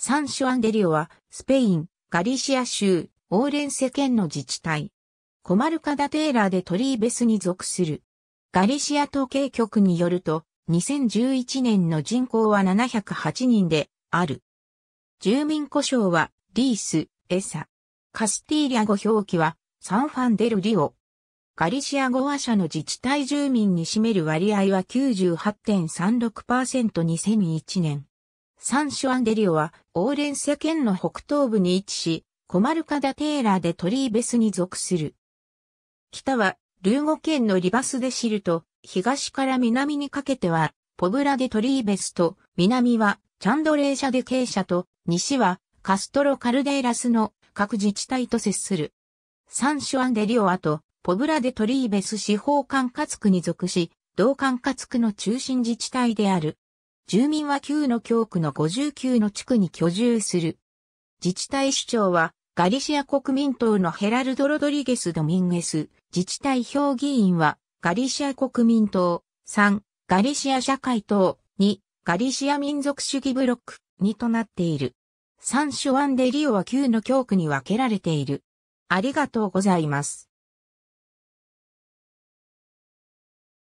サンショアンデリオは、スペイン、ガリシア州、オーレンセ県の自治体。コマルカダテーラーでトリーベスに属する。ガリシア統計局によると、2011年の人口は708人で、ある。住民故障は、リース、エサ。カスティーリャ語表記は、サンファンデルリオ。ガリシア語話者の自治体住民に占める割合は 98.36%2001 年。サン・シュアンデリオは、オーレンセ県の北東部に位置し、コマルカダ・テーラーでトリーベスに属する。北は、ルーゴ県のリバスで知ると、東から南にかけては、ポブラでトリーベスと、南は、チャンドレーシャで傾斜と、西は、カストロ・カルデーラスの各自治体と接する。サン・シュアンデリオアと、ポブラでトリーベス司法管轄区に属し、同管轄区の中心自治体である。住民は9の教区の59の地区に居住する。自治体首長は、ガリシア国民党のヘラルド・ロドリゲス・ドミンゲス、自治体評議員は、ガリシア国民党、3、ガリシア社会党、2、ガリシア民族主義ブロック、2となっている。サシュワン・デ・リオは9の教区に分けられている。ありがとうございます。